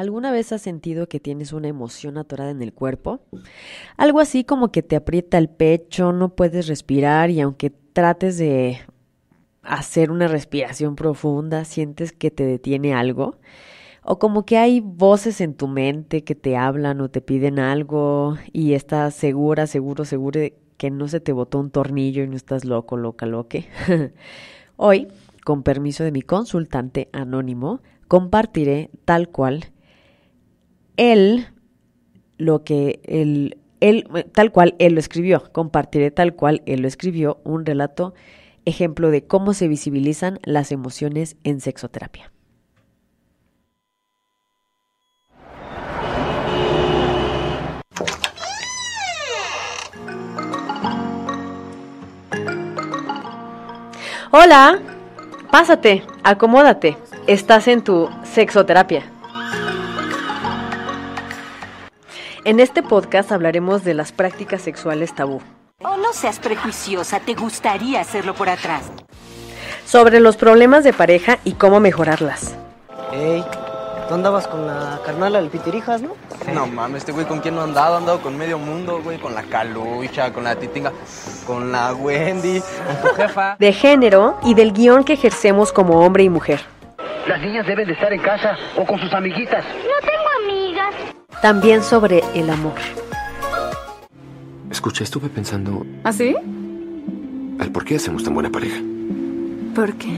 ¿Alguna vez has sentido que tienes una emoción atorada en el cuerpo? Algo así como que te aprieta el pecho, no puedes respirar y aunque trates de hacer una respiración profunda, sientes que te detiene algo. O como que hay voces en tu mente que te hablan o te piden algo y estás segura, seguro, seguro que no se te botó un tornillo y no estás loco, loca, loque. Hoy, con permiso de mi consultante anónimo, compartiré tal cual él, lo que él, tal cual él lo escribió, compartiré tal cual él lo escribió, un relato ejemplo de cómo se visibilizan las emociones en sexoterapia. Hola, pásate, acomódate, estás en tu sexoterapia. En este podcast hablaremos de las prácticas sexuales tabú. Oh, no seas prejuiciosa, te gustaría hacerlo por atrás. Sobre los problemas de pareja y cómo mejorarlas. Ey, tú andabas con la carnala al pitirijas, ¿no? No mames, este güey con quién no ha andado andado con medio mundo, güey, con la calucha, con la titinga, con la Wendy, con tu jefa. De género y del guión que ejercemos como hombre y mujer. Las niñas deben de estar en casa o con sus amiguitas también sobre el amor. Escucha, estuve pensando... ¿Así? ¿Ah, al por qué hacemos tan buena pareja. ¿Por qué?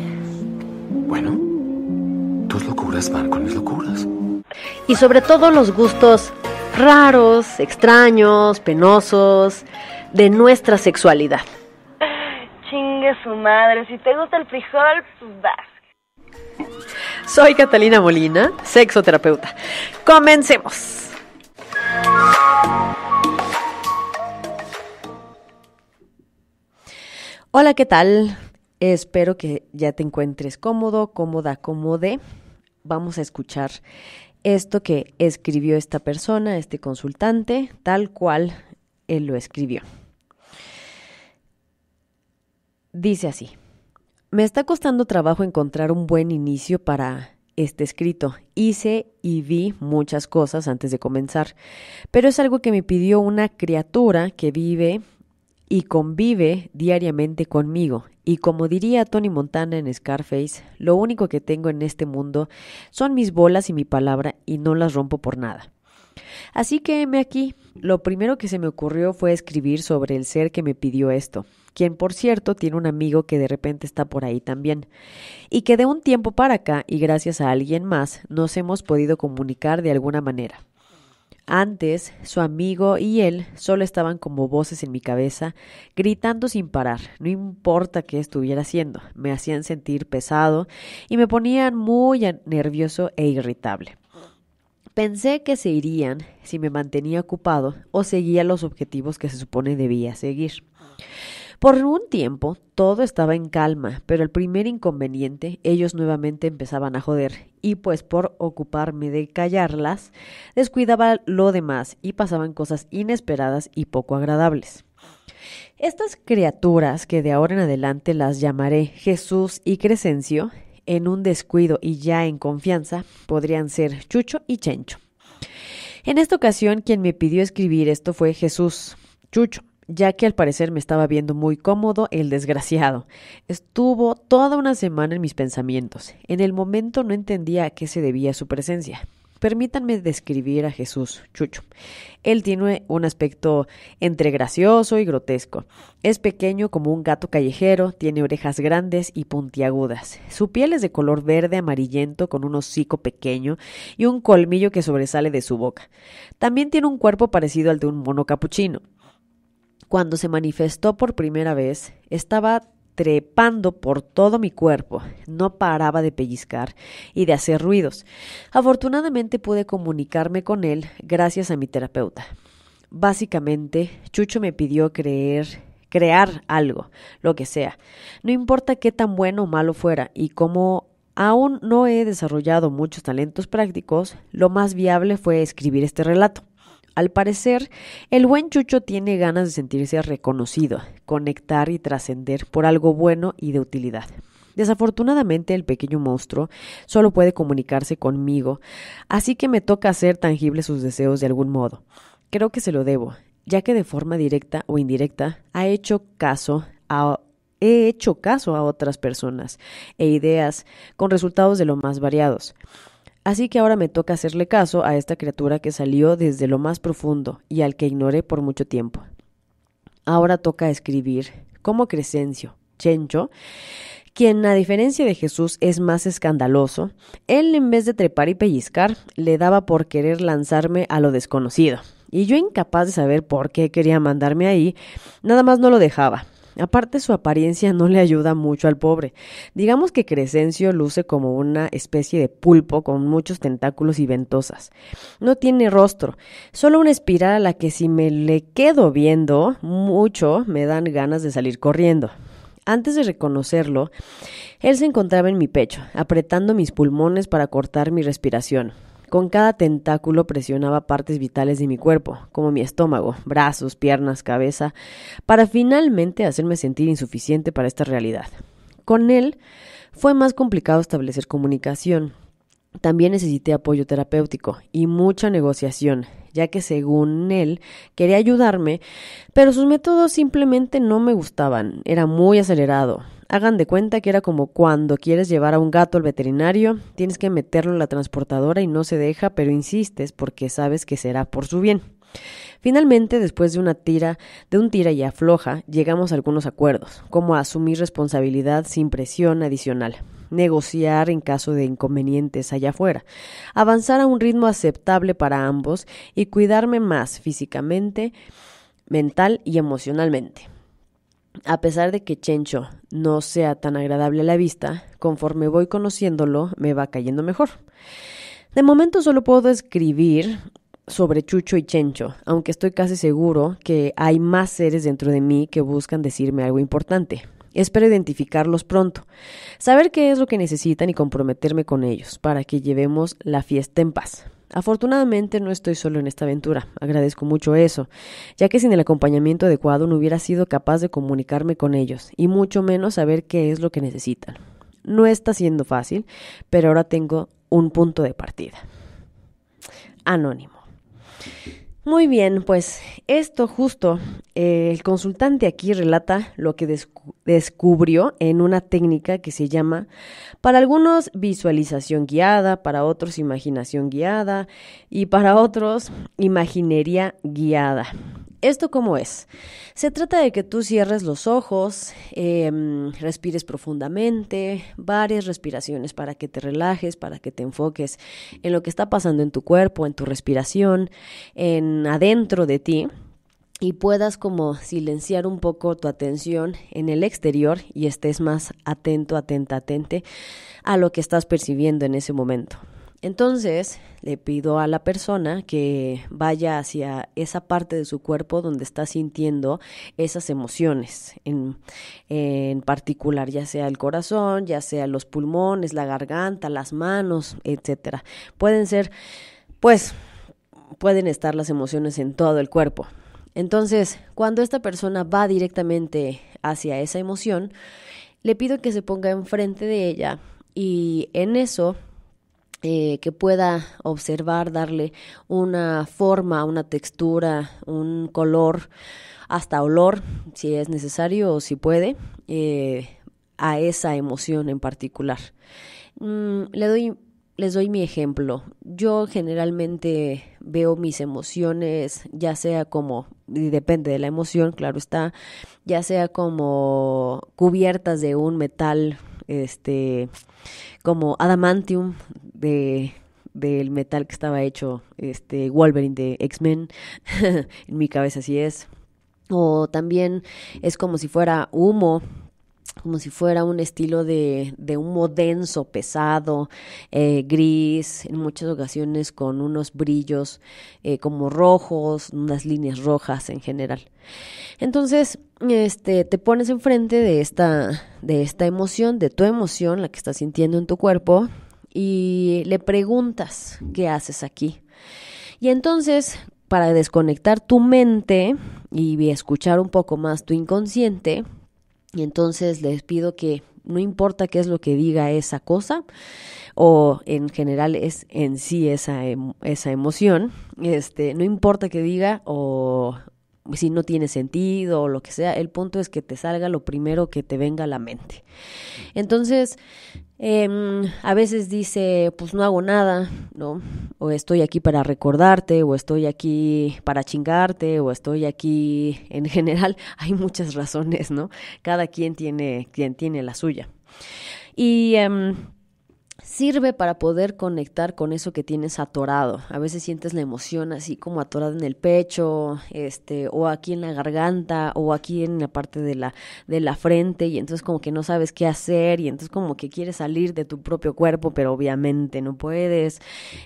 Bueno, tus locuras van con mis locuras. Y sobre todo los gustos raros, extraños, penosos, de nuestra sexualidad. Chingue su madre, si te gusta el frijol, vas. Soy Catalina Molina, sexoterapeuta. Comencemos. Hola, ¿qué tal? Espero que ya te encuentres cómodo, cómoda, cómode. Vamos a escuchar esto que escribió esta persona, este consultante, tal cual él lo escribió. Dice así, me está costando trabajo encontrar un buen inicio para este escrito. Hice y vi muchas cosas antes de comenzar, pero es algo que me pidió una criatura que vive y convive diariamente conmigo. Y como diría Tony Montana en Scarface, lo único que tengo en este mundo son mis bolas y mi palabra y no las rompo por nada. Así que heme aquí, lo primero que se me ocurrió fue escribir sobre el ser que me pidió esto, quien por cierto tiene un amigo que de repente está por ahí también, y que de un tiempo para acá, y gracias a alguien más, nos hemos podido comunicar de alguna manera. Antes, su amigo y él solo estaban como voces en mi cabeza, gritando sin parar, no importa qué estuviera haciendo, me hacían sentir pesado y me ponían muy nervioso e irritable. Pensé que se irían si me mantenía ocupado o seguía los objetivos que se supone debía seguir. Por un tiempo todo estaba en calma, pero el primer inconveniente, ellos nuevamente empezaban a joder, y pues por ocuparme de callarlas, descuidaba lo demás y pasaban cosas inesperadas y poco agradables. Estas criaturas, que de ahora en adelante las llamaré Jesús y Crescencio, en un descuido y ya en confianza, podrían ser Chucho y Chencho. En esta ocasión, quien me pidió escribir esto fue Jesús. Chucho, ya que al parecer me estaba viendo muy cómodo el desgraciado. Estuvo toda una semana en mis pensamientos. En el momento no entendía a qué se debía su presencia. Permítanme describir a Jesús, Chucho. Él tiene un aspecto entre gracioso y grotesco. Es pequeño como un gato callejero, tiene orejas grandes y puntiagudas. Su piel es de color verde amarillento con un hocico pequeño y un colmillo que sobresale de su boca. También tiene un cuerpo parecido al de un mono capuchino cuando se manifestó por primera vez, estaba trepando por todo mi cuerpo, no paraba de pellizcar y de hacer ruidos. Afortunadamente pude comunicarme con él gracias a mi terapeuta. Básicamente, Chucho me pidió creer crear algo, lo que sea. No importa qué tan bueno o malo fuera y como aún no he desarrollado muchos talentos prácticos, lo más viable fue escribir este relato. Al parecer, el buen Chucho tiene ganas de sentirse reconocido, conectar y trascender por algo bueno y de utilidad. Desafortunadamente el pequeño monstruo solo puede comunicarse conmigo, así que me toca hacer tangibles sus deseos de algún modo. Creo que se lo debo, ya que de forma directa o indirecta ha hecho caso a he hecho caso a otras personas e ideas con resultados de lo más variados. Así que ahora me toca hacerle caso a esta criatura que salió desde lo más profundo y al que ignoré por mucho tiempo. Ahora toca escribir como Crescencio, Chencho, quien a diferencia de Jesús es más escandaloso, él en vez de trepar y pellizcar, le daba por querer lanzarme a lo desconocido. Y yo incapaz de saber por qué quería mandarme ahí, nada más no lo dejaba. Aparte su apariencia no le ayuda mucho al pobre. Digamos que Crescencio luce como una especie de pulpo con muchos tentáculos y ventosas. No tiene rostro, solo una espiral a la que si me le quedo viendo mucho me dan ganas de salir corriendo. Antes de reconocerlo, él se encontraba en mi pecho, apretando mis pulmones para cortar mi respiración. Con cada tentáculo presionaba partes vitales de mi cuerpo, como mi estómago, brazos, piernas, cabeza, para finalmente hacerme sentir insuficiente para esta realidad. Con él fue más complicado establecer comunicación. También necesité apoyo terapéutico y mucha negociación, ya que según él quería ayudarme, pero sus métodos simplemente no me gustaban, era muy acelerado, Hagan de cuenta que era como cuando quieres llevar a un gato al veterinario, tienes que meterlo en la transportadora y no se deja, pero insistes porque sabes que será por su bien. Finalmente, después de una tira, de un tira y afloja, llegamos a algunos acuerdos, como asumir responsabilidad sin presión adicional, negociar en caso de inconvenientes allá afuera, avanzar a un ritmo aceptable para ambos y cuidarme más físicamente, mental y emocionalmente. A pesar de que Chencho no sea tan agradable a la vista, conforme voy conociéndolo me va cayendo mejor. De momento solo puedo escribir sobre Chucho y Chencho, aunque estoy casi seguro que hay más seres dentro de mí que buscan decirme algo importante. Espero identificarlos pronto, saber qué es lo que necesitan y comprometerme con ellos para que llevemos la fiesta en paz. Afortunadamente no estoy solo en esta aventura, agradezco mucho eso, ya que sin el acompañamiento adecuado no hubiera sido capaz de comunicarme con ellos, y mucho menos saber qué es lo que necesitan. No está siendo fácil, pero ahora tengo un punto de partida. Anónimo. Muy bien, pues esto justo, eh, el consultante aquí relata lo que descubrió en una técnica que se llama, para algunos, visualización guiada, para otros, imaginación guiada y para otros, imaginería guiada. ¿Esto cómo es? Se trata de que tú cierres los ojos, em, respires profundamente, varias respiraciones para que te relajes, para que te enfoques en lo que está pasando en tu cuerpo, en tu respiración, en adentro de ti y puedas como silenciar un poco tu atención en el exterior y estés más atento, atenta, atente a lo que estás percibiendo en ese momento. Entonces le pido a la persona que vaya hacia esa parte de su cuerpo donde está sintiendo esas emociones en, en particular, ya sea el corazón, ya sea los pulmones, la garganta, las manos, etcétera. Pueden ser, pues, pueden estar las emociones en todo el cuerpo. Entonces, cuando esta persona va directamente hacia esa emoción, le pido que se ponga enfrente de ella y en eso eh, que pueda observar, darle una forma, una textura, un color, hasta olor, si es necesario o si puede, eh, a esa emoción en particular. Mm, le doy, les doy mi ejemplo. Yo generalmente veo mis emociones, ya sea como, y depende de la emoción, claro está, ya sea como cubiertas de un metal este como adamantium de del metal que estaba hecho este Wolverine de X-Men. en mi cabeza así es. O también es como si fuera humo, como si fuera un estilo de, humo denso, pesado, eh, gris, en muchas ocasiones con unos brillos eh, como rojos, unas líneas rojas en general. Entonces, este, te pones enfrente de esta, de esta emoción, de tu emoción, la que estás sintiendo en tu cuerpo, y le preguntas qué haces aquí. Y entonces, para desconectar tu mente y escuchar un poco más tu inconsciente, y entonces les pido que no importa qué es lo que diga esa cosa o en general es en sí esa, esa emoción, este, no importa que diga o, si no tiene sentido o lo que sea, el punto es que te salga lo primero que te venga a la mente. Entonces, em, a veces dice, pues no hago nada, ¿no? O estoy aquí para recordarte, o estoy aquí para chingarte, o estoy aquí en general. Hay muchas razones, ¿no? Cada quien tiene, quien tiene la suya. Y... Em, sirve para poder conectar con eso que tienes atorado. A veces sientes la emoción así como atorada en el pecho, este, o aquí en la garganta, o aquí en la parte de la, de la frente, y entonces como que no sabes qué hacer, y entonces como que quieres salir de tu propio cuerpo, pero obviamente no puedes.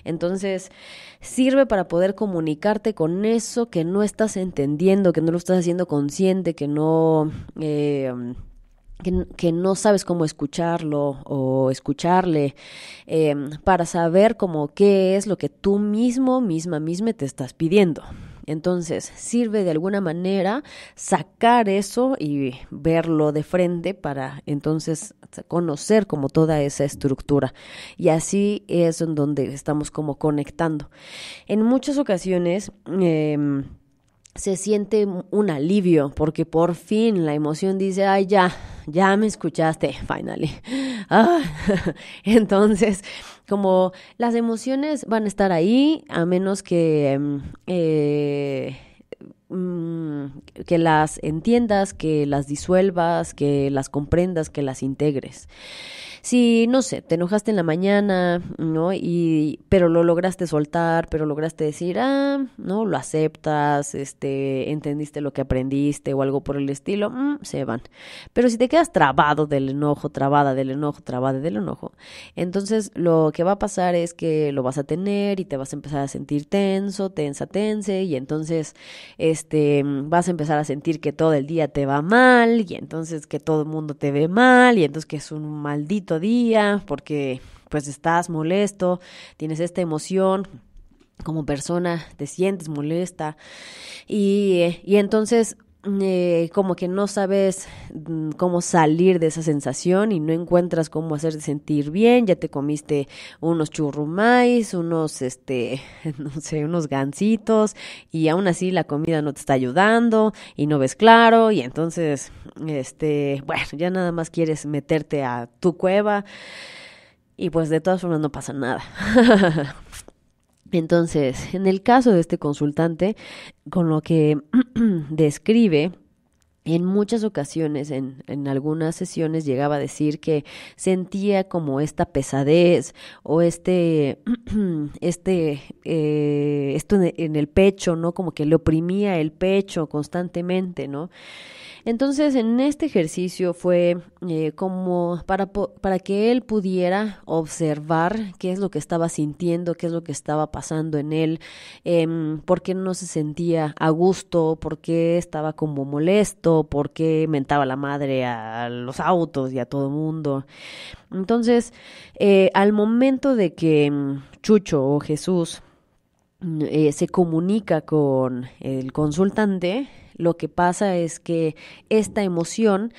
Entonces, sirve para poder comunicarte con eso que no estás entendiendo, que no lo estás haciendo consciente, que no... Eh, que, no sabes cómo escucharlo o escucharle, em, para saber como qué es lo que tú mismo, misma, misma te estás pidiendo. Entonces, sirve de alguna manera sacar eso y verlo de frente para entonces conocer como toda esa estructura. Y así es en donde estamos como conectando. En muchas ocasiones, em, se siente un alivio porque por fin la emoción dice, ay, ya, ya me escuchaste, finally. Ah, entonces, como las emociones van a estar ahí, a menos que... Em, eh, mm, que las entiendas, que las disuelvas, que las comprendas, que las integres. Si, no sé, te enojaste en la mañana, ¿no? Y, pero lo lograste soltar, pero lograste decir, ah, ¿no? Lo aceptas, este, entendiste lo que aprendiste o algo por el estilo, mm, se van. Pero si te quedas trabado del enojo, trabada del enojo, trabada del enojo, entonces lo que va a pasar es que lo vas a tener y te vas a empezar a sentir tenso, tensa, tense, y entonces, este, vas a empezar a sentir que todo el día te va mal, y entonces que todo el mundo te ve mal, y entonces que es un maldito día, porque pues estás molesto, tienes esta emoción, como persona te sientes molesta y, eh, y entonces eh, como que no sabes mm, cómo salir de esa sensación y no encuentras cómo hacerte sentir bien, ya te comiste unos churrumais, unos, este, no sé, unos gansitos y aún así la comida no te está ayudando y no ves claro y entonces, este, bueno, ya nada más quieres meterte a tu cueva y pues de todas formas no pasa nada. Entonces, en el caso de este consultante, con lo que describe, en muchas ocasiones, en, en, algunas sesiones, llegaba a decir que sentía como esta pesadez o este, este, eh, esto en el pecho, ¿no? Como que le oprimía el pecho constantemente, ¿no? Entonces, en este ejercicio fue eh, como para, para que él pudiera observar qué es lo que estaba sintiendo, qué es lo que estaba pasando en él, em, por qué no se sentía a gusto, por qué estaba como molesto, por qué mentaba la madre a los autos y a todo el mundo. Entonces, eh, al momento de que em, Chucho o Jesús mm, eh, se comunica con el consultante, lo que pasa es que esta emoción,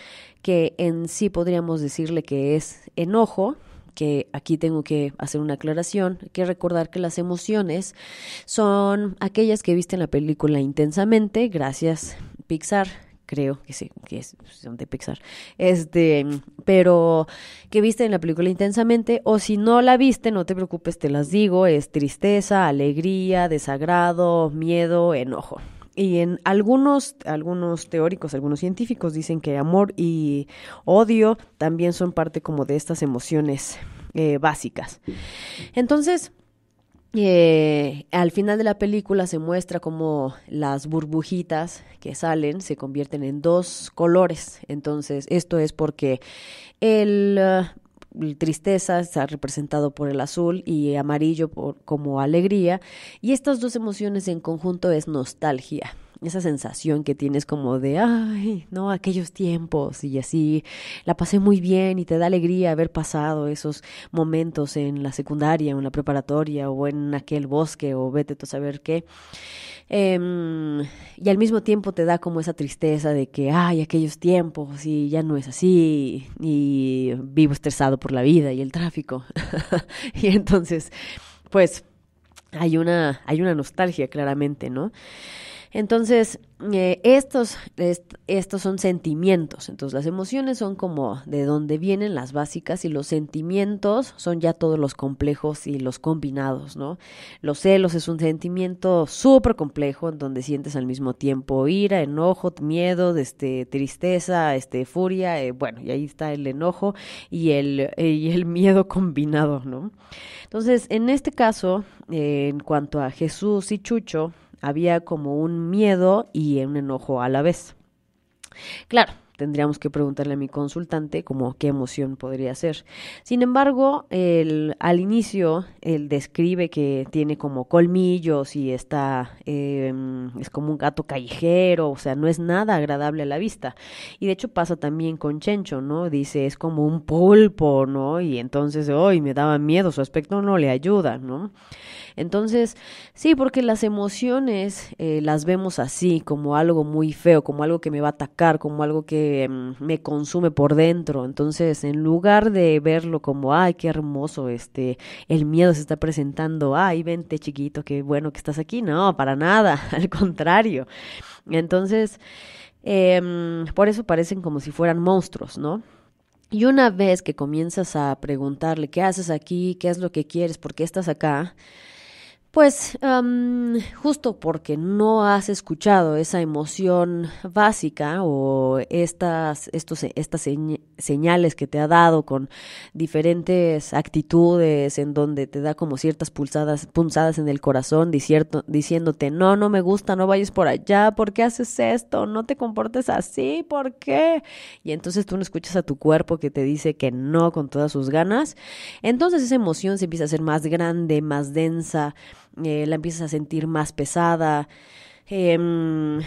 que en sí podríamos decirle que es enojo, que aquí tengo que hacer una aclaración, hay que recordar que las emociones son aquellas que viste en la película intensamente, gracias Pixar, creo que sí, que es, de Pixar, este, pero que viste en la película intensamente, o si no la viste, no te preocupes, te las digo, es tristeza, alegría, desagrado, miedo, enojo. Y en algunos, algunos teóricos, algunos científicos dicen que amor y odio también son parte como de estas emociones eh, básicas. Entonces, eh, al final de la película se muestra como las burbujitas que salen se convierten en dos colores. Entonces, esto es porque el tristeza, está representado por el azul y amarillo por, como alegría. Y estas dos emociones en conjunto es nostalgia esa sensación que tienes como de, ay, no, aquellos tiempos y así, la pasé muy bien y te da alegría haber pasado esos momentos en la secundaria o en la preparatoria o en aquel bosque o vete tú a saber qué. Em, y al mismo tiempo te da como esa tristeza de que, ay, aquellos tiempos y ya no es así y vivo estresado por la vida y el tráfico. y entonces, pues hay una, hay una nostalgia claramente, ¿no? Entonces, eh, estos, estos son sentimientos. Entonces, las emociones son como de dónde vienen las básicas y los sentimientos son ya todos los complejos y los combinados, ¿no? Los celos es un sentimiento súper complejo en donde sientes al mismo tiempo ira, enojo, miedo, este, tristeza, este, furia. Eh, bueno, y ahí está el enojo y el, y el miedo combinado, ¿no? Entonces, en este caso, en cuanto a Jesús y Chucho, había como un miedo y un enojo a la vez. Claro, tendríamos que preguntarle a mi consultante como qué emoción podría ser. Sin embargo, al inicio, él describe que tiene como colmillos y está, em, es como un gato callejero, o sea, no es nada agradable a la vista. Y de hecho pasa también con Chencho, ¿no? Dice, es como un pulpo, ¿no? Y entonces, hoy me daba miedo, su aspecto no le ayuda, ¿no? Entonces, sí, porque las emociones eh, las vemos así, como algo muy feo, como algo que me va a atacar, como algo que Mm, me consume por dentro. Entonces, en lugar de verlo como, ay, qué hermoso, este, el miedo se está presentando, ay, vente chiquito, qué bueno que estás aquí. No, para nada, al contrario. Entonces, em, por eso parecen como si fueran monstruos, ¿no? Y una vez que comienzas a preguntarle, ¿qué haces aquí? ¿Qué es lo que quieres? ¿Por qué estás acá? Pues em, justo porque no has escuchado esa emoción básica o estas, estos, estas señales que te ha dado con diferentes actitudes en donde te da como ciertas pulsadas, punzadas en el corazón diciéndote, no, no me gusta, no vayas por allá, ¿por qué haces esto? No te comportes así, ¿por qué? Y entonces tú no escuchas a tu cuerpo que te dice que no con todas sus ganas. Entonces esa emoción se empieza a hacer más grande, más densa eh, la empiezas a sentir más pesada, em,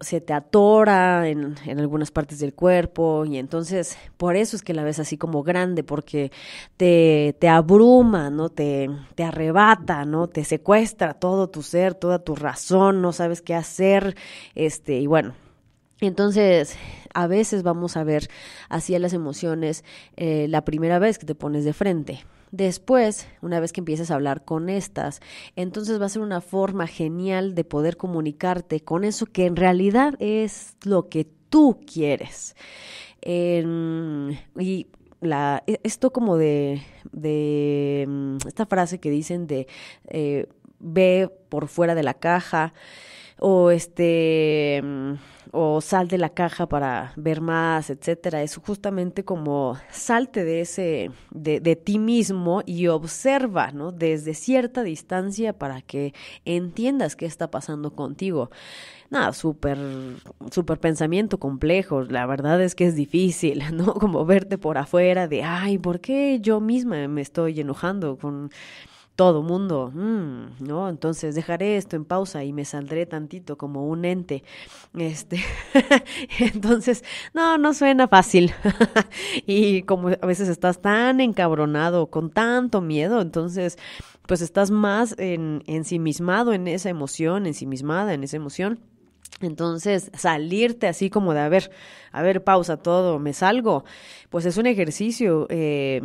se te atora en, en, algunas partes del cuerpo y entonces por eso es que la ves así como grande, porque te, abruma, ¿no? Te, te arrebata, ¿no? Te secuestra todo tu ser, toda tu razón, no sabes qué hacer, este, y bueno, entonces, a veces vamos a ver así a las emociones eh, la primera vez que te pones de frente. Después, una vez que empieces a hablar con estas, entonces va a ser una forma genial de poder comunicarte con eso que en realidad es lo que tú quieres. y la, e, esto como de, mm, esta frase que dicen de eh, ve por fuera de la caja o este mm, o sal de la caja para ver más, etcétera, es justamente como salte de ese, de, de ti mismo y observa, ¿no? Desde cierta distancia para que entiendas qué está pasando contigo nada, súper, súper pensamiento complejo. La verdad es que es difícil, ¿no? Como verte por afuera de, ay, ¿por qué yo misma me estoy enojando con todo mundo, mm, ¿no? Entonces dejaré esto en pausa y me saldré tantito como un ente. Este, entonces, no, no suena fácil. y como a veces estás tan encabronado, con tanto miedo, entonces, pues estás más en, ensimismado en esa emoción, ensimismada en esa emoción entonces, salirte así como de, a ver, a ver, pausa todo, me salgo, pues es un ejercicio eh,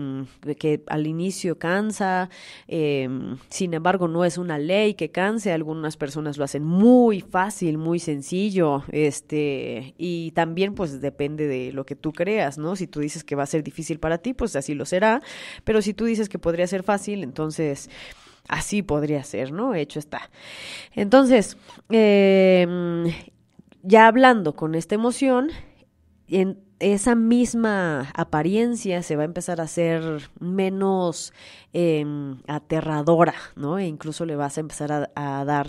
que al inicio cansa, eh, sin embargo no es una ley que canse, algunas personas lo hacen muy fácil, muy sencillo, este, y también pues depende de lo que tú creas, ¿no? Si tú dices que va a ser difícil para ti, pues así lo será, pero si tú dices que podría ser fácil, entonces Así podría ser, ¿no? Hecho está. Entonces, em, ya hablando con esta emoción, en, esa misma apariencia se va a empezar a ser menos em, aterradora, ¿no? E incluso le vas a empezar a, dar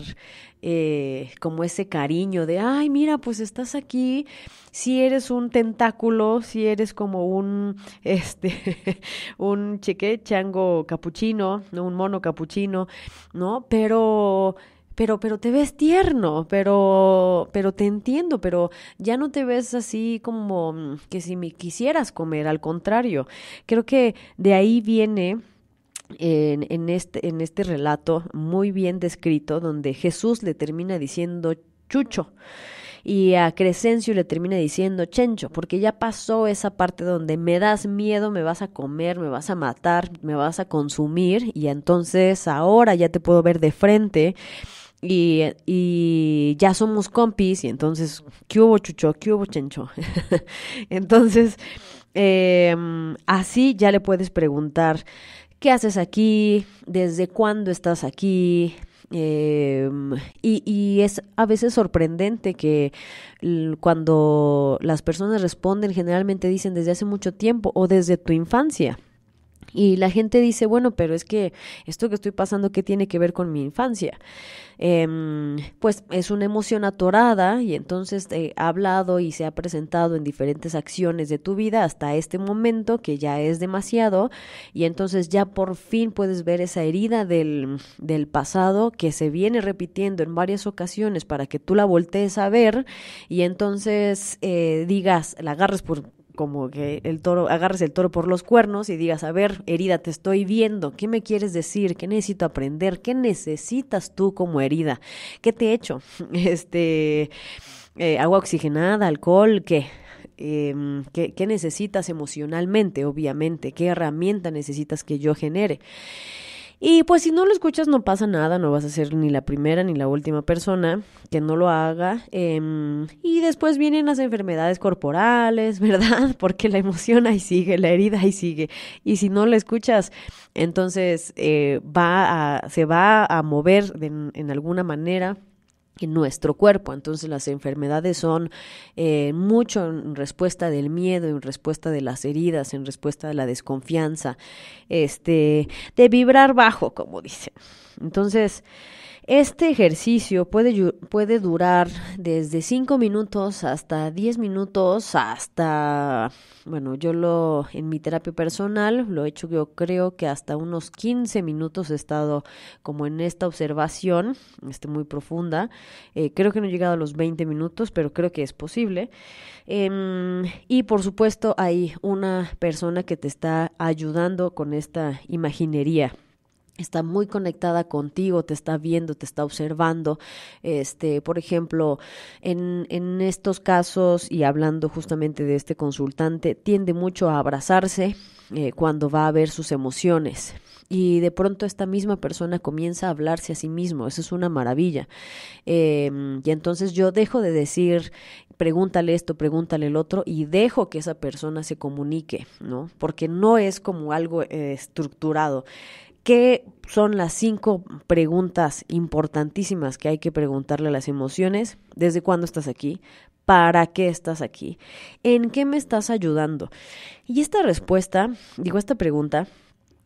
eh, como ese cariño de, ay, mira, pues estás aquí, si eres un tentáculo, si eres como un, este, un cheque chango capuchino, un mono capuchino, ¿no? Pero pero, pero te ves tierno, pero, pero te entiendo, pero ya no te ves así como mm, que si me quisieras comer, al contrario, creo que de ahí viene... En, este, en este relato muy bien descrito, donde Jesús le termina diciendo Chucho y a Crescencio le termina diciendo Chencho, porque ya pasó esa parte donde me das miedo, me vas a comer, me vas a matar, me vas a consumir y entonces ahora ya te puedo ver de frente y, y, ya somos compis y entonces, ¿qué hubo chucho? ¿Qué hubo chencho? entonces, em, así ya le puedes preguntar, ¿qué haces aquí? ¿Desde cuándo estás aquí? Em, y, y, es a veces sorprendente que cuando las personas responden, generalmente dicen desde hace mucho tiempo o desde tu infancia. Y la gente dice, bueno, pero es que esto que estoy pasando, ¿qué tiene que ver con mi infancia? Em, pues es una emoción atorada y entonces eh, ha hablado y se ha presentado en diferentes acciones de tu vida hasta este momento que ya es demasiado y entonces ya por fin puedes ver esa herida del, pasado que se viene repitiendo en varias ocasiones para que tú la voltees a ver y entonces eh, digas, la agarres por como que el toro, agarres el toro por los cuernos y digas, a ver, herida, te estoy viendo, ¿qué me quieres decir? ¿Qué necesito aprender? ¿Qué necesitas tú como herida? ¿Qué te he hecho? Este, eh, agua oxigenada, alcohol, em, ¿qué, ¿Qué necesitas emocionalmente, obviamente? ¿Qué herramienta necesitas que yo genere? Y pues si no lo escuchas no pasa nada, no vas a ser ni la primera ni la última persona que no lo haga. Em, y después vienen las enfermedades corporales, ¿verdad? Porque la emoción ahí sigue, la herida ahí sigue. Y si no lo escuchas, entonces eh, va se va a mover de, en alguna manera en nuestro cuerpo. Entonces las enfermedades son eh, mucho en respuesta del miedo, en respuesta de las heridas, en respuesta de la desconfianza, este, de vibrar bajo, como dicen. Entonces, este ejercicio puede, durar desde 5 minutos hasta 10 minutos, hasta, bueno, yo lo en mi terapia personal lo he hecho yo creo que hasta unos 15 minutos he estado como en esta observación, este, muy profunda. Eh, creo que no he llegado a los 20 minutos, pero creo que es posible. Em, y por supuesto hay una persona que te está ayudando con esta imaginería está muy conectada contigo, te está viendo, te está observando. Este, por ejemplo, en, en, estos casos, y hablando justamente de este consultante, tiende mucho a abrazarse eh, cuando va a ver sus emociones y de pronto esta misma persona comienza a hablarse a sí mismo. Eso es una maravilla. Em, y entonces yo dejo de decir, pregúntale esto, pregúntale el otro, y dejo que esa persona se comunique, ¿no? Porque no es como algo eh, estructurado. ¿Qué son las cinco preguntas importantísimas que hay que preguntarle a las emociones? ¿Desde cuándo estás aquí? ¿Para qué estás aquí? ¿En qué me estás ayudando? Y esta respuesta, digo esta pregunta,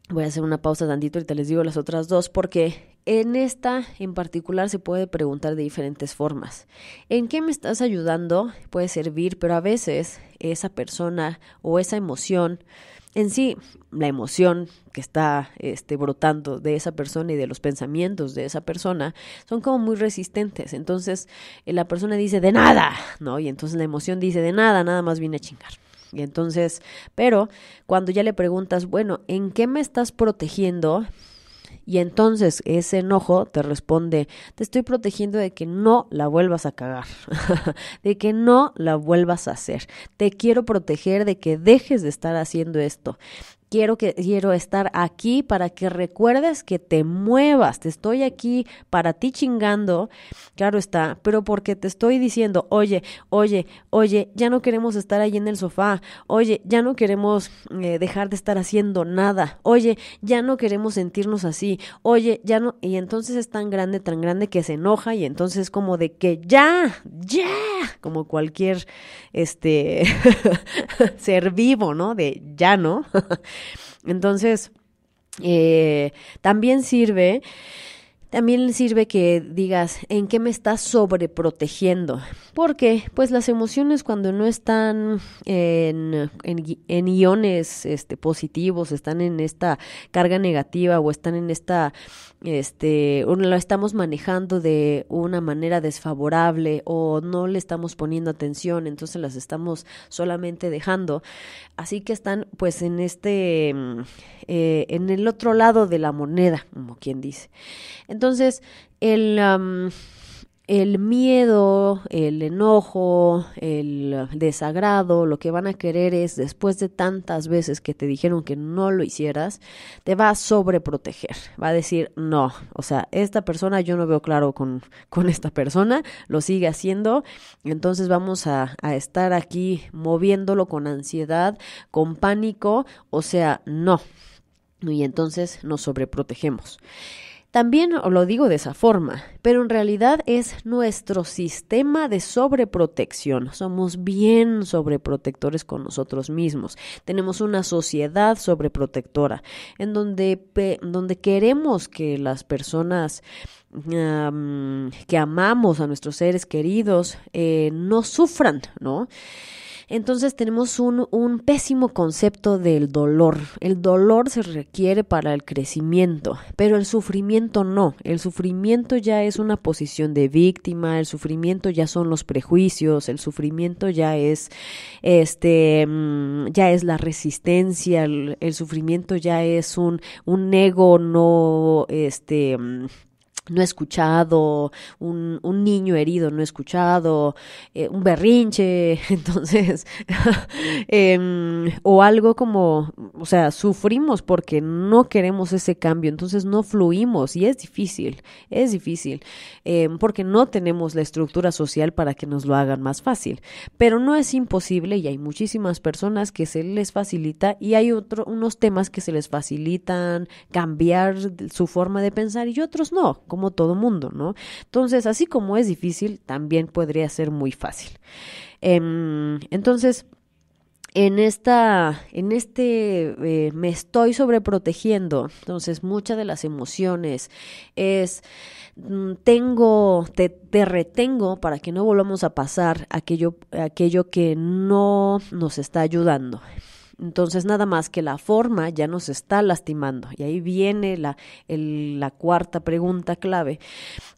voy a hacer una pausa tantito y te les digo las otras dos porque en esta en particular se puede preguntar de diferentes formas. ¿En qué me estás ayudando? Puede servir, pero a veces esa persona o esa emoción en sí la emoción que está este, brotando de esa persona y de los pensamientos de esa persona son como muy resistentes. Entonces eh, la persona dice de nada, ¿no? Y entonces la emoción dice de nada, nada más viene a chingar. Y entonces, pero cuando ya le preguntas, bueno, ¿en qué me estás protegiendo? Y entonces ese enojo te responde, te estoy protegiendo de que no la vuelvas a cagar, de que no la vuelvas a hacer. Te quiero proteger de que dejes de estar haciendo esto quiero que quiero estar aquí para que recuerdes que te muevas, te estoy aquí para ti chingando, claro está, pero porque te estoy diciendo, oye, oye, oye, ya no queremos estar ahí en el sofá, oye, ya no queremos eh, dejar de estar haciendo nada, oye, ya no queremos sentirnos así, oye, ya no, y entonces es tan grande, tan grande que se enoja y entonces como de que ya, ya, como cualquier, este, ser vivo, ¿no? De ya, ¿no? Entonces, eh, también sirve también sirve que digas en qué me estás sobreprotegiendo, porque pues las emociones cuando no están en, en, iones este, positivos, están en esta carga negativa o están en esta, este, lo estamos manejando de una manera desfavorable o no le estamos poniendo atención, entonces las estamos solamente dejando. Así que están pues en este, eh, en el otro lado de la moneda, como quien dice. Entonces, entonces, el, miedo, el enojo, el desagrado, lo que van a querer es, después de tantas veces que te dijeron que no lo hicieras, te va a sobreproteger, va a decir, no, o sea, esta persona yo no veo claro con, esta persona, lo sigue haciendo, entonces vamos a, a estar aquí moviéndolo con ansiedad, con pánico, o sea, no. Y entonces nos sobreprotegemos. También lo digo de esa forma, pero en realidad es nuestro sistema de sobreprotección. Somos bien sobreprotectores con nosotros mismos. Tenemos una sociedad sobreprotectora en donde, donde queremos que las personas que amamos a nuestros seres queridos eh, no sufran, ¿no? entonces tenemos un, pésimo concepto del dolor. El dolor se requiere para el crecimiento, pero el sufrimiento no. El sufrimiento ya es una posición de víctima, el sufrimiento ya son los prejuicios, el sufrimiento ya es este mm, ya es la resistencia, el, sufrimiento ya es un, un ego no este mm, no he escuchado, un, un, niño herido no escuchado, eh, un berrinche, entonces, em, o algo como, o sea, sufrimos porque no queremos ese cambio, entonces no fluimos y es difícil, es difícil, em, porque no tenemos la estructura social para que nos lo hagan más fácil, pero no es imposible y hay muchísimas personas que se les facilita y hay otro, unos temas que se les facilitan cambiar su forma de pensar y otros no como todo mundo, ¿no? Entonces, así como es difícil, también podría ser muy fácil. Em, entonces, en esta, en este, eh, me estoy sobreprotegiendo. Entonces, muchas de las emociones es, mm, tengo, te, te, retengo para que no volvamos a pasar aquello, aquello que no nos está ayudando. Entonces nada más que la forma ya nos está lastimando. Y ahí viene la, cuarta pregunta clave,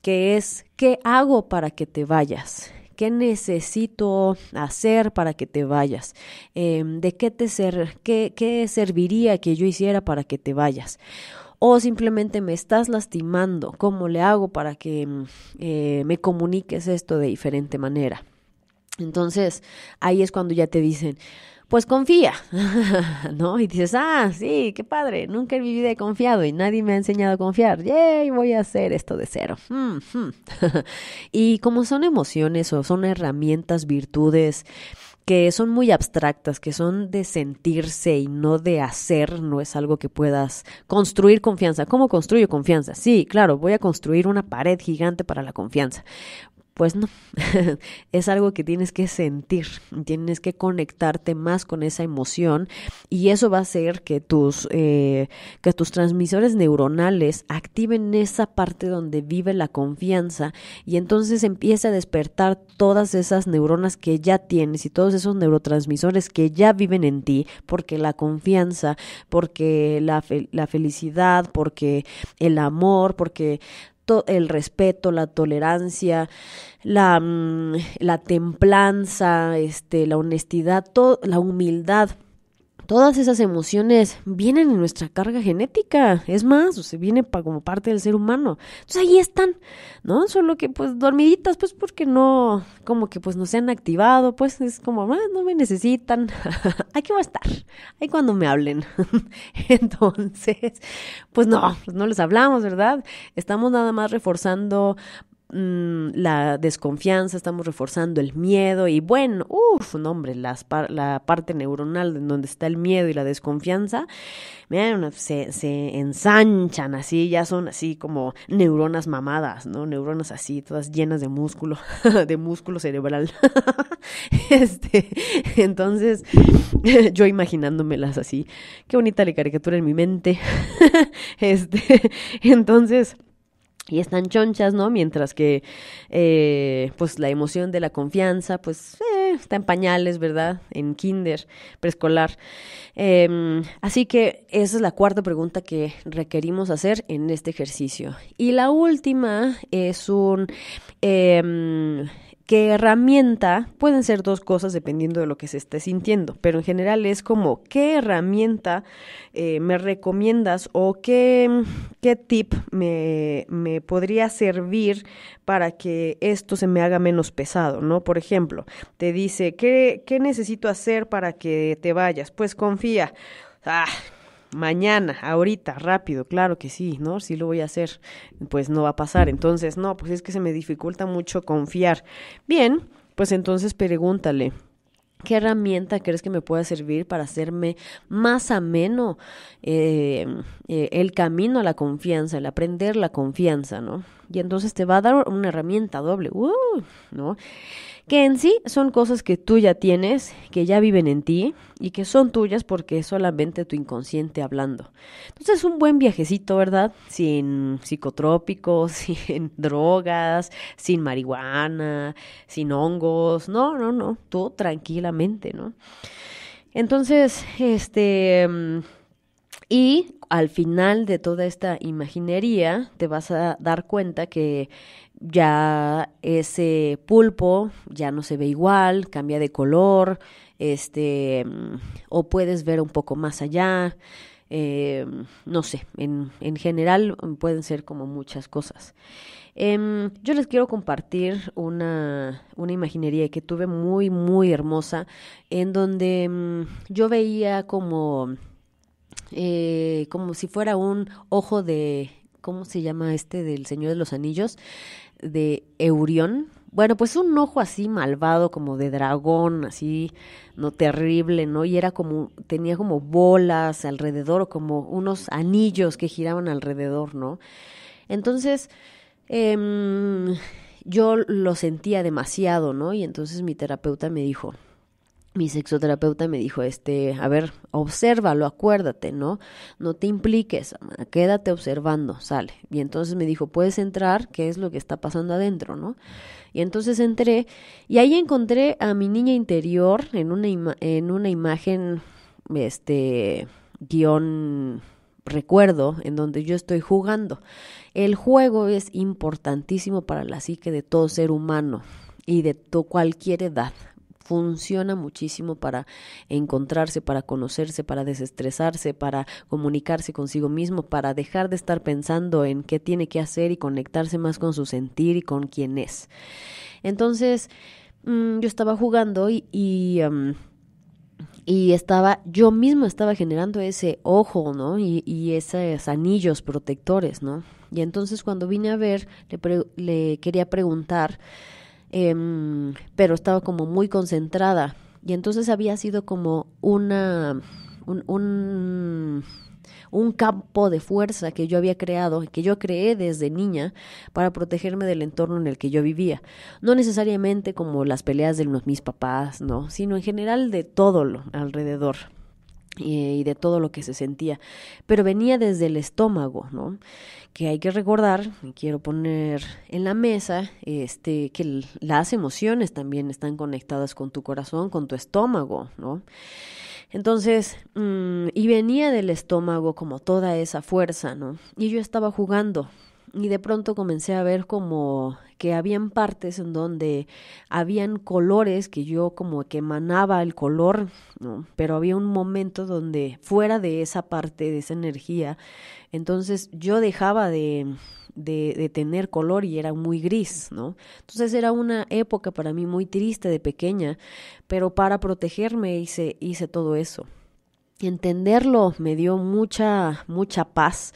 que es, ¿qué hago para que te vayas? ¿Qué necesito hacer para que te vayas? Em, ¿De qué te ser, qué, qué serviría que yo hiciera para que te vayas? o simplemente me estás lastimando, ¿cómo le hago para que em, eh, me comuniques esto de diferente manera? Entonces, ahí es cuando ya te dicen, pues confía, ¿no? Y dices, ah, sí, qué padre, nunca he vivido vida confiado y nadie me ha enseñado a confiar, yay, voy a hacer esto de cero. Hmm, hmm. y como son emociones o son herramientas, virtudes, que son muy abstractas, que son de sentirse y no de hacer, no es algo que puedas construir confianza. ¿Cómo construyo confianza? Sí, claro, voy a construir una pared gigante para la confianza. Pues no, es algo que tienes que sentir, tienes que conectarte más con esa emoción y eso va a hacer que tus, eh, que tus transmisores neuronales activen esa parte donde vive la confianza y entonces empieza a despertar todas esas neuronas que ya tienes y todos esos neurotransmisores que ya viven en ti, porque la confianza, porque la, la felicidad, porque el amor, porque el respeto, la tolerancia, la, mm, la templanza, este, la honestidad, la humildad Todas esas emociones vienen en nuestra carga genética, es más, o se viene como parte del ser humano. Entonces ahí están, ¿no? Solo que pues dormiditas, pues porque no, como que pues no se han activado, pues es como, ah, no me necesitan, aquí va a estar, ahí cuando me hablen. Entonces, pues no, pues, no les hablamos, ¿verdad? Estamos nada más reforzando Mm, la desconfianza, estamos reforzando el miedo y bueno, uff, no hombre, las la parte neuronal en donde está el miedo y la desconfianza, se, ensanchan así, ya son así como neuronas mamadas, ¿no? Neuronas así, todas llenas de músculo, de músculo cerebral. Este, entonces, yo imaginándomelas así, qué bonita la caricatura en mi mente. este, entonces y están chonchas, ¿no? Mientras que, eh, pues, la emoción de la confianza, pues, eh, está en pañales, ¿verdad? En kinder, preescolar. Em, así que esa es la cuarta pregunta que requerimos hacer en este ejercicio. Y la última es un em, ¿Qué herramienta pueden ser dos cosas dependiendo de lo que se esté sintiendo, pero en general es como qué herramienta eh, me recomiendas o qué, qué tip me, me, podría servir para que esto se me haga menos pesado, ¿no? Por ejemplo, te dice, ¿qué, qué necesito hacer para que te vayas? Pues confía. Ah, mañana, ahorita, rápido, claro que sí, ¿no? Si lo voy a hacer, pues no va a pasar. Entonces, no, pues es que se me dificulta mucho confiar. Bien, pues entonces pregúntale. ¿Qué herramienta crees que me pueda servir para hacerme más ameno em, eh, el camino a la confianza, el aprender la confianza, ¿no? Y entonces te va a dar una herramienta doble, uh, ¿no? que en sí son cosas que tú ya tienes, que ya viven en ti y que son tuyas porque es solamente tu inconsciente hablando. Entonces, un buen viajecito, ¿verdad? Sin psicotrópicos, sin drogas, sin marihuana, sin hongos. No, no, no. Tú tranquilamente, ¿no? Entonces, este. Mm, y al final de toda esta imaginería te vas a dar cuenta que ya ese pulpo ya no se ve igual, cambia de color, este, o puedes ver un poco más allá, em, no sé, en, general pueden ser como muchas cosas. Em, yo les quiero compartir una, una, imaginería que tuve muy, muy hermosa, en donde em, yo veía como eh, como si fuera un ojo de, ¿cómo se llama este? Del Señor de los Anillos, de Eurión. Bueno, pues un ojo así malvado, como de dragón, así, no terrible, ¿no? Y era como, tenía como bolas alrededor, o como unos anillos que giraban alrededor, ¿no? Entonces, em, yo lo sentía demasiado, ¿no? Y entonces mi terapeuta me dijo, mi sexoterapeuta me dijo, este, a ver, obsérvalo, acuérdate, ¿no? No te impliques, quédate observando, sale. Y entonces me dijo, puedes entrar, qué es lo que está pasando adentro, ¿no? Y entonces entré y ahí encontré a mi niña interior en una, en una imagen, este, guión recuerdo en donde yo estoy jugando. El juego es importantísimo para la psique de todo ser humano y de cualquier edad funciona muchísimo para encontrarse, para conocerse, para desestresarse, para comunicarse consigo mismo, para dejar de estar pensando en qué tiene que hacer y conectarse más con su sentir y con quién es. Entonces, mm, yo estaba jugando y... y y estaba, yo mismo estaba generando ese ojo, ¿no? Y, y, esos anillos protectores, ¿no? Y entonces cuando vine a ver, le quería preguntar eh, pero estaba como muy concentrada. Y entonces había sido como una, un, un, un campo de fuerza que yo había creado, que yo creé desde niña para protegerme del entorno en el que yo vivía. No necesariamente como las peleas de mis papás, no, sino en general de todo lo alrededor. Eh, y de todo lo que se sentía, pero venía desde el estómago, ¿no? Que hay que recordar, quiero poner en la mesa, este, que las emociones también están conectadas con tu corazón, con tu estómago, ¿no? Entonces, mm, y venía del estómago como toda esa fuerza, ¿no? Y yo estaba jugando, y de pronto comencé a ver como que habían partes en donde habían colores que yo como que emanaba el color, ¿no? pero había un momento donde fuera de esa parte, de esa energía, entonces yo dejaba de, de, tener color y era muy gris, ¿no? Entonces era una época para mí muy triste de pequeña, pero para protegerme hice, hice todo eso. Entenderlo me dio mucha, mucha paz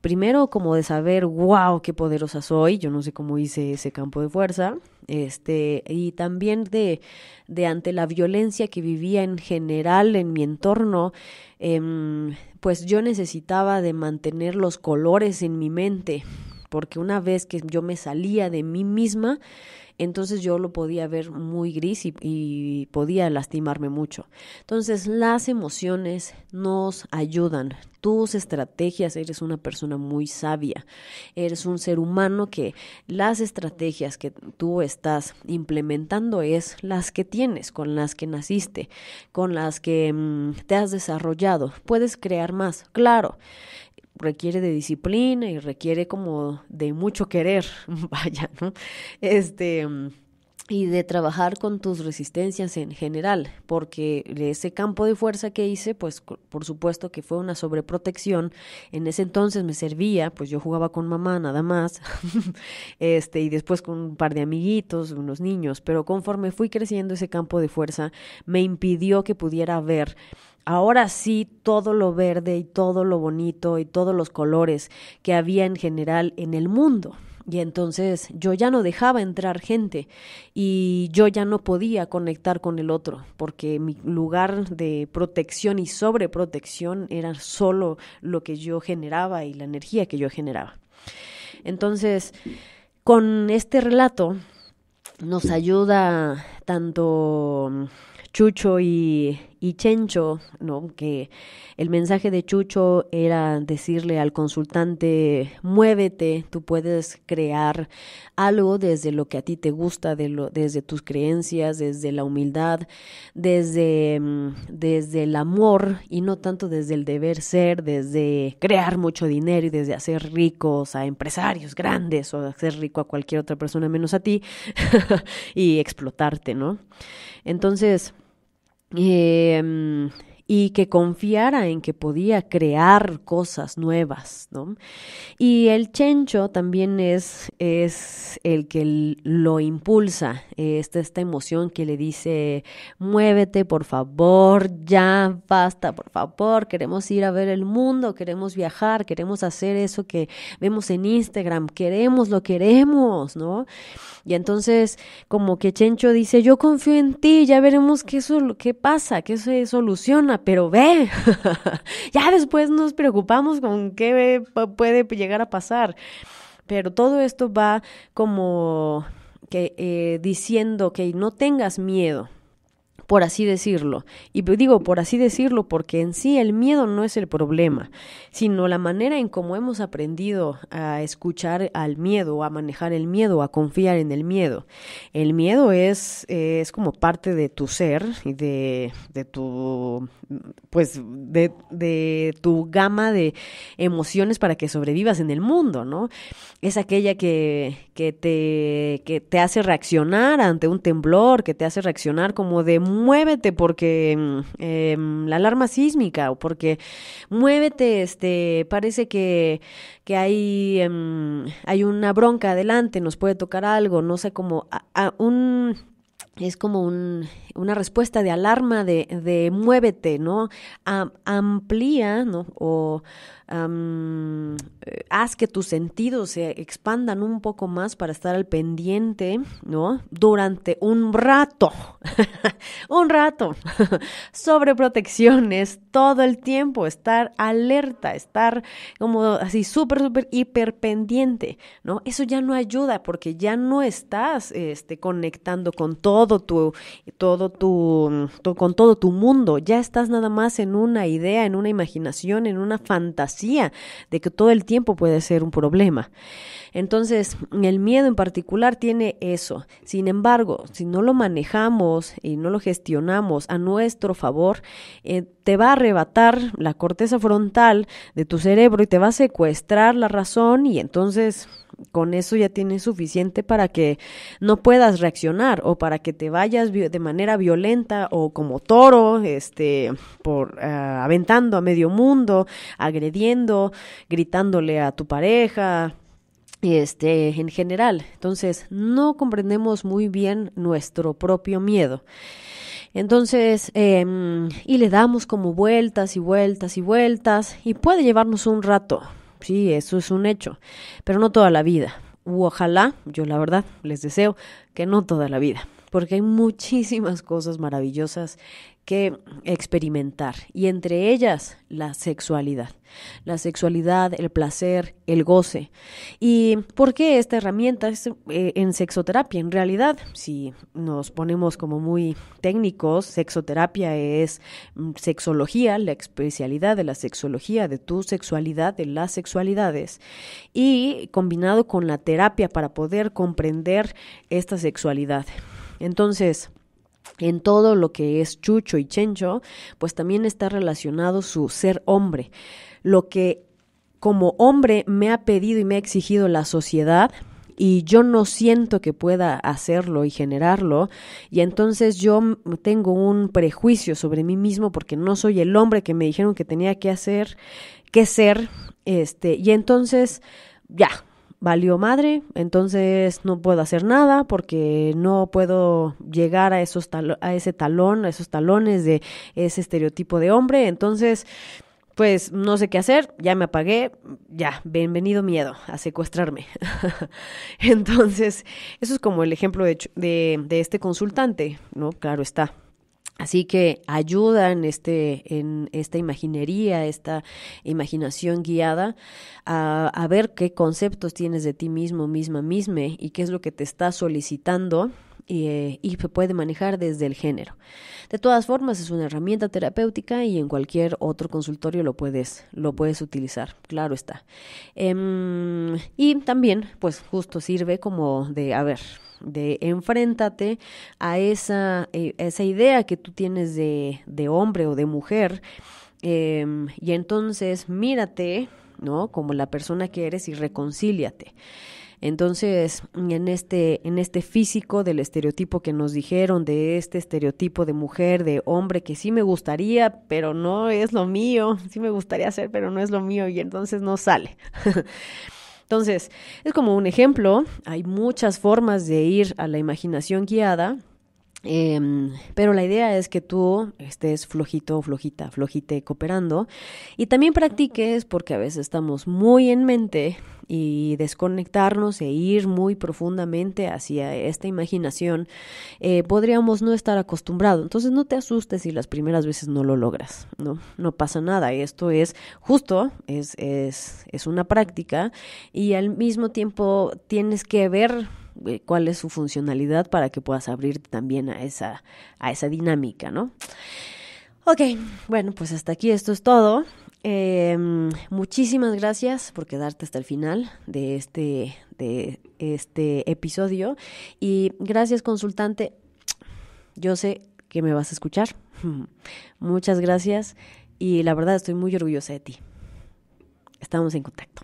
primero como de saber, wow, qué poderosa soy, yo no sé cómo hice ese campo de fuerza, este, y también de, de ante la violencia que vivía en general en mi entorno, em, pues yo necesitaba de mantener los colores en mi mente, porque una vez que yo me salía de mí misma, entonces yo lo podía ver muy gris y, podía lastimarme mucho. Entonces las emociones nos ayudan, tus estrategias, eres una persona muy sabia, eres un ser humano que las estrategias que tú estás implementando es las que tienes, con las que naciste, con las que mm, te has desarrollado. Puedes crear más, claro requiere de disciplina y requiere como de mucho querer, vaya, ¿no? Este y de trabajar con tus resistencias en general, porque ese campo de fuerza que hice, pues por supuesto que fue una sobreprotección. En ese entonces me servía, pues yo jugaba con mamá nada más, este, y después con un par de amiguitos, unos niños, pero conforme fui creciendo ese campo de fuerza me impidió que pudiera ver ahora sí todo lo verde y todo lo bonito y todos los colores que había en general en el mundo. Y entonces yo ya no dejaba entrar gente y yo ya no podía conectar con el otro, porque mi lugar de protección y sobreprotección era solo lo que yo generaba y la energía que yo generaba. Entonces, con este relato nos ayuda tanto Chucho y, y Chencho, ¿no? que el mensaje de Chucho era decirle al consultante, muévete, tú puedes crear algo desde lo que a ti te gusta, desde tus creencias, desde la humildad, desde, mm, desde el amor y no tanto desde el deber ser, desde crear mucho dinero y desde hacer ricos a empresarios grandes o hacer rico a cualquier otra persona menos a ti y explotarte, ¿no? Entonces, E, ehm, y que confiara en que podía crear cosas nuevas, ¿no? Y el chencho también es, es el que lo impulsa, esta, esta emoción que le dice, muévete, por favor, ya, basta, por favor, queremos ir a ver el mundo, queremos viajar, queremos hacer eso que vemos en Instagram, queremos, lo queremos, ¿no? Y entonces, como que Chencho dice, yo confío en ti, ya veremos qué pasa, qué se soluciona pero ve, ya después nos preocupamos con qué puede llegar a pasar. Pero todo esto va como que eh, diciendo que no tengas miedo, por así decirlo. Y digo por así decirlo porque en sí el miedo no es el problema, sino la manera en cómo hemos aprendido a escuchar al miedo, a manejar el miedo, a confiar en el miedo. El miedo es, es como parte de tu ser y de, de tu pues de, de tu gama de emociones para que sobrevivas en el mundo, ¿no? Es aquella que, que, te, que te hace reaccionar ante un temblor, que te hace reaccionar como de muévete porque mm, em, la alarma sísmica o porque muévete, este, parece que, que hay, em, hay una bronca adelante, nos puede tocar algo, no sé, cómo un es como un una respuesta de alarma, de, de muévete, ¿no? amplía, ¿no? O eh, haz que tus sentidos se expandan un poco más para estar al pendiente, ¿no? Durante un rato, un rato, sobre protecciones todo el tiempo, estar alerta, estar como así súper, súper, hiper pendiente, ¿no? Eso ya no ayuda porque ya no estás este, conectando con todo tu, todo tu, con todo tu mundo. Ya estás nada más en una idea, en una imaginación, en una fantasía de que todo el tiempo puede ser un problema. Entonces, el miedo en particular tiene eso. Sin embargo, si no lo manejamos y no lo gestionamos a nuestro favor, eh, te va a arrebatar la corteza frontal de tu cerebro y te va a secuestrar la razón y entonces con eso ya tienes suficiente para que no puedas reaccionar o para que te vayas de manera violenta o como toro, este, por eh, aventando a medio mundo, agrediendo, gritándole a tu pareja, este, en general. Entonces, no comprendemos muy bien nuestro propio miedo. Entonces, em, y le damos como vueltas y vueltas y vueltas, y puede llevarnos un rato, Sí, eso es un hecho, pero no toda la vida. ojalá, yo la verdad les deseo que no toda la vida porque hay muchísimas cosas maravillosas que experimentar y entre ellas la sexualidad. La sexualidad, el placer, el goce. ¿Y por qué esta herramienta es eh, en sexoterapia? En realidad, si nos ponemos como muy técnicos, sexoterapia es mm, sexología, la especialidad de la sexología, de tu sexualidad, de las sexualidades, y combinado con la terapia para poder comprender esta sexualidad. Entonces, en todo lo que es Chucho y Chencho, pues también está relacionado su ser hombre. Lo que como hombre me ha pedido y me ha exigido la sociedad y yo no siento que pueda hacerlo y generarlo y entonces yo tengo un prejuicio sobre mí mismo porque no soy el hombre que me dijeron que tenía que hacer, que ser, este, y entonces ya, valió madre, entonces no puedo hacer nada porque no puedo llegar a esos a ese talón, a esos talones de ese estereotipo de hombre, entonces pues no sé qué hacer, ya me apagué, ya, bienvenido miedo a secuestrarme. entonces, eso es como el ejemplo de, de, de este consultante, ¿no? Claro está, Así que ayuda en, este, en esta imaginería, esta imaginación guiada, a, ver qué conceptos tienes de ti mismo, misma, misma, y qué es lo que te está solicitando y, eh, y se puede manejar desde el género. De todas formas, es una herramienta terapéutica y en cualquier otro consultorio lo puedes, lo puedes utilizar, claro está. Em, y también, pues justo sirve como de, a ver, de enfréntate a esa, eh, esa idea que tú tienes de, hombre o de mujer em, y entonces mírate, ¿no? Como la persona que eres y reconcíliate. Entonces, en este, en este físico del estereotipo que nos dijeron, de este estereotipo de mujer, de hombre, que sí me gustaría, pero no es lo mío, sí me gustaría ser, pero no es lo mío, y entonces no sale. Entonces, es como un ejemplo, hay muchas formas de ir a la imaginación guiada. Em, pero la idea es que tú estés flojito, flojita, flojite cooperando y también practiques porque a veces estamos muy en mente y desconectarnos e ir muy profundamente hacia esta imaginación, eh, podríamos no estar acostumbrados. Entonces no te asustes si las primeras veces no lo logras, ¿no? No pasa nada. Esto es justo, es, es, una práctica y al mismo tiempo tienes que ver eh, cuál es su funcionalidad para que puedas abrirte también a esa, a esa dinámica, ¿no? Ok, bueno, pues hasta aquí esto es todo. Em, muchísimas gracias por quedarte hasta el final de este, de este episodio. Y gracias, consultante. Yo sé que me vas a escuchar. Muchas gracias y la verdad estoy muy orgullosa de ti. Estamos en contacto.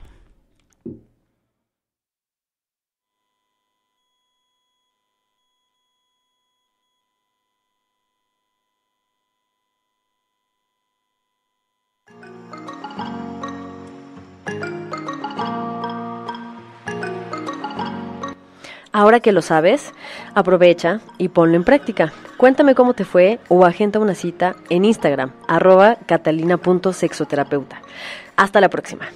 Ahora que lo sabes, aprovecha y ponlo en práctica. Cuéntame cómo te fue o agenta una cita en Instagram, arroba catalina.sexoterapeuta. Hasta la próxima.